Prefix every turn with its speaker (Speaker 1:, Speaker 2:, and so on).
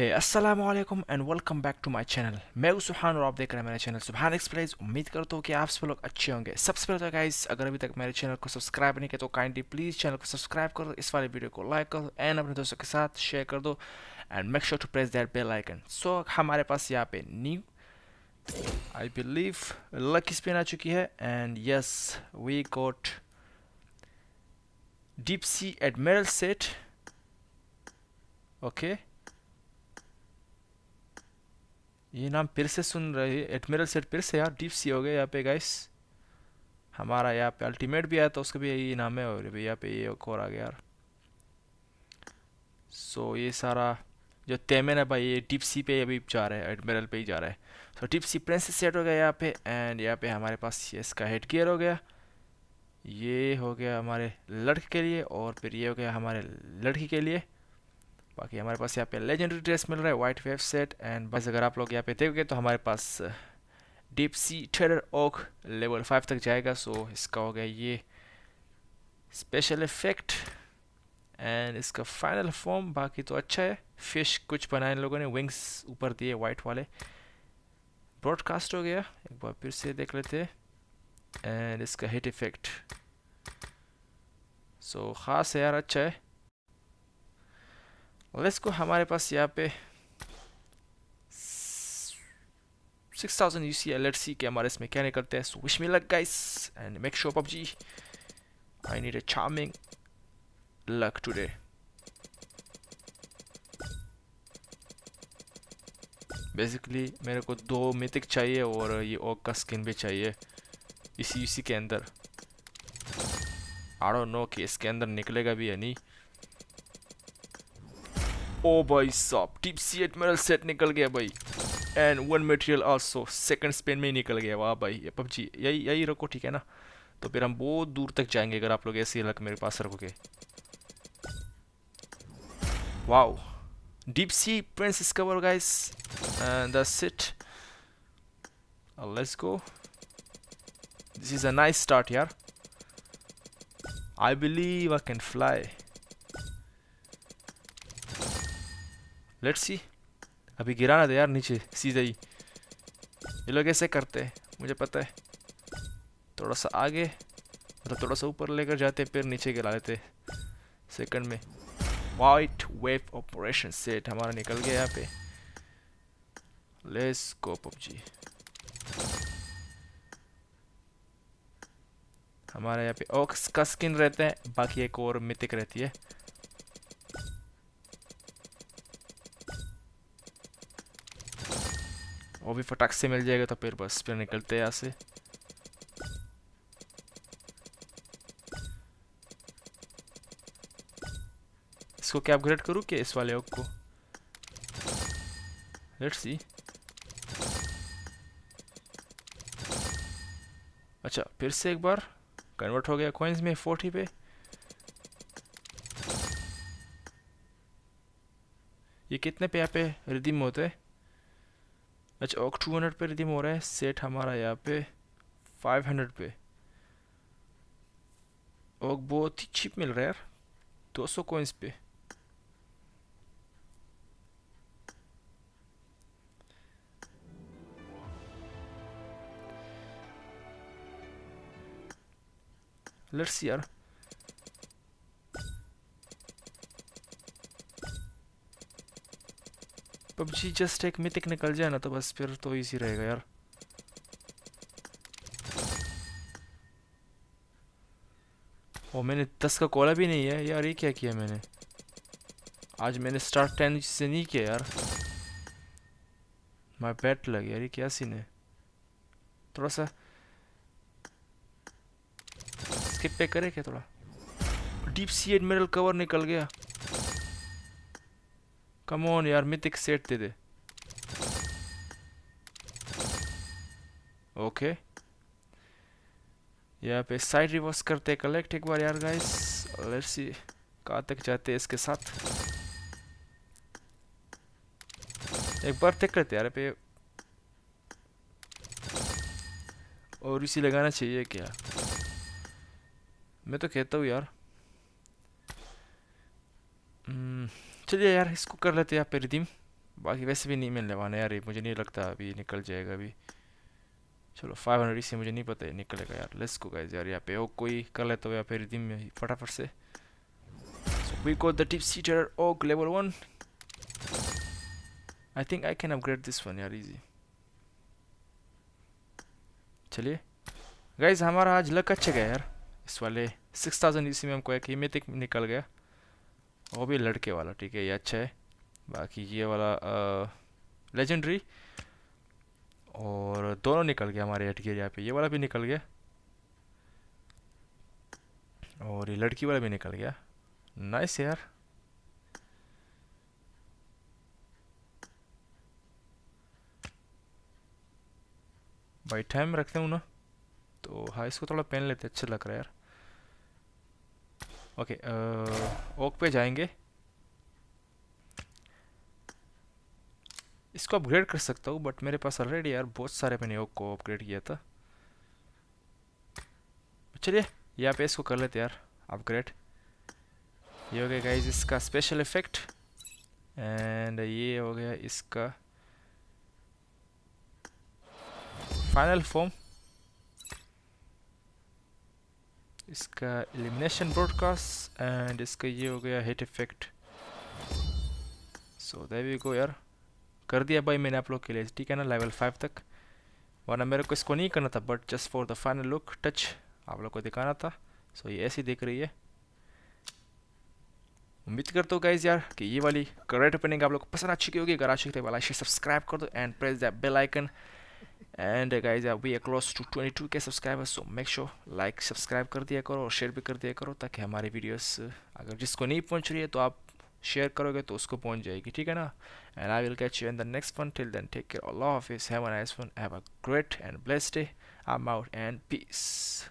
Speaker 1: है Aslam and welcome back to my channel मैं सुहान और आप देख रहे हैं मेरे चैनल सुहान एक्सप्रेस उम्मीद करता हूँ कि आप सब लोग अच्छे होंगे सबसे पहले तो गाइस अगर अभी तक मेरे चैनल को सब्सक्राइब नहीं किया तो काइंडली प्लीज़ चैनल को सब्सक्राइब करो इस वाले वीडियो को लाइक करो एंड अपने दोस्तों के साथ शेयर कर दो and make sure to press that bell icon so हमारे पास यहाँ पे new I believe luck spin आ चुकी है and yes we got deep sea admiral set okay okay. ये नाम फिर से सुन रहे एडमिरल सेट फिर से यार डीप सी हो गया यहाँ पे गाइस हमारा यहाँ पे अल्टीमेट भी आया तो उसका भी यही नाम है और यहाँ पे ये एक और आ गया यार सो ये सारा जो तेमेन है भाई ये डीप सी पे अभी जा रहा है एडमिरल पे ही जा रहा है so deep sea princess set हो गया यहाँ पे एंड यहाँ पे हमारे पास इसका हेड गियर हो गया ये हो गया हमारे लड़के के लिए और फिर ये हो गया हमारे लड़की के लिए बाकी हमारे पास यहाँ पे लेजेंडरी ड्रेस मिल रहा है वाइट वेब सेट एंड बस अगर आप लोग यहाँ पे देखोगे तो हमारे पास deep sea terror AK level five तक जाएगा सो इसका हो गया ये स्पेशल इफेक्ट एंड इसका फाइनल फॉर्म बाकी तो अच्छा है फिश कुछ बनाए लोगों ने विंग्स ऊपर दिए वाइट वाले ब्रॉडकास्ट हो गया एक बार फिर से देख लेते एंड इसका हिट इफेक्ट सो so, ख़ास है यार अच्छा है लेट्स को हमारे पास यहाँ पे six thousand U C L eight C के हमारे इसमें क्या नहीं करते हैं wish me luck guys and make show PUBG I need a charming luck today basically मेरे को दो मिथिक चाहिए और ये ओक का स्किन भी चाहिए इसी इसी के अंदर आड़ो नो कि इसके अंदर निकलेगा भी या नहीं ओ भाई साहब टिप सी एडमिरल सेट निकल गया भाई and one material also second spin में ही निकल गया वाह भाई ये पबजी यही यही रखो ठीक है ना तो फिर हम बहुत दूर तक जाएंगे अगर आप लोग ऐसी लक मेरे पास रखोगे wow deep sea prince discover guys and that's it let's go this is a nice start यार I believe I can fly let's see अभी गिरा ना दे यार नीचे सीधे ही ये लोग ऐसे करते हैं मुझे पता है थोड़ा सा आगे मतलब थोड़ा सा ऊपर लेकर जाते फिर नीचे गिरा लेते सेकंड में वाइट वेव ऑपरेशन सेट हमारा निकल गया यहाँ पे लेस गो पबजी हमारे यहाँ पे ओक्स का स्किन रहते हैं बाकी एक और मितिक रहती है वो भी फटाक से मिल जाएगा तो फिर बस फिर निकलते हैं यहाँ से इसको क्या अपग्रेड करूँ क्या इस वाले ओक को लेट्स सी अच्छा फिर से एक बार कन्वर्ट हो गया कॉइन्स में फोर्टी पे ये कितने पे यहाँ पे रिदीम होते हैं अच्छा ऑक टू हंड्रेड पे रिडीम हो रहा है सेट हमारा यहाँ पे फाइव हंड्रेड पे और बहुत ही चिप मिल रहा है यार दो सौ कोइंस पे लेट्स यार पबजी जस्ट एक मितिक निकल जाए ना तो बस फिर तो ईजी रहेगा यार ओ मैंने दस का कॉला भी नहीं है यार ये क्या किया मैंने आज मैंने स्टार्ट टेन से नहीं किया यार माय बैट लग यार ये क्या सीन है थोड़ा सा स्किप पे करे क्या थोड़ा डीप सी एडमिरल कवर निकल गया Come on यार mythic set de de. Okay यहाँ पे साइड रिवर्स करते कलेक्ट एक बार यार गाइस लेट्स सी कहाँ तक जाते इसके साथ एक बार तक करते यार पे और इसी लगाना चाहिए क्या मैं तो कहता हूँ यार चलिए यार इसको कर लेते हैं आप रिदीम बाकी वैसे भी नहीं मिलने वाला यार मुझे नहीं लगता अभी निकल जाएगा अभी चलो फाइव हंड्रेड इसी मुझे नहीं पता है निकलेगा यार लेट्स को गाइज यार यहाँ पे ओ कोई कर लेता हो या फिर रिदीम में फटाफट से we got the tip seater AK level one I think I can upgrade this one यार इजी चलिए गाइज हमारा आज लक अच्छा गया यार इस वाले सिक्स थाउजेंड इसी में हमको एक ही मिथिक निकल गया वो भी लड़के वाला ठीक है ये अच्छा है बाकी ये वाला लेजेंडरी और दोनों निकल गया हमारे हटके यहाँ पे ये वाला भी निकल गया और ये लड़की वाला भी निकल गया नाइस यार भाई टाइम रखते हूँ ना तो हाँ इसको थोड़ा पहन लेते अच्छा लग रहा है यार ओके ओक uh, पे जाएंगे इसको अपग्रेड कर सकता हूँ बट मेरे पास ऑलरेडी यार बहुत सारे मैंने ओक को अपग्रेड किया था चलिए यहाँ पे इसको कर लेते यार अपग्रेड ये हो गया गाइज इसका स्पेशल इफेक्ट एंड ये हो गया इसका फाइनल फॉर्म इसका एलिमिनेशन ब्रॉडकास्ट एंड इसका ये हो गया hit effect so we go यार कर दिया भाई मैंने आप लोग के लिए ठीक है ना लेवल फाइव तक वरना मेरे को इसको नहीं करना था but just for the final look touch आप लोग को दिखाना था सो so, ये ऐसी दिख रही है उम्मीद करता हूँ गाइज यार कि ये वाली करेक्ट ओपनिंग आप लोग को पसंद अच्छी की होगी अगर अच्छी वाला तो सब्सक्राइब कर दो and press the bell icon and guys अभी across to twenty two K subscribers so make sure like subscribe कर दिया करो और शेयर भी कर दिया करो ताकि हमारी वीडियोस uh, अगर जिसको नहीं पहुंच रही है तो आप शेयर करोगे तो उसको पहुंच जाएगी ठीक है ना and I will catch you in the next one till then take care Allah ऑफ have have a great and blessed day I am out and piece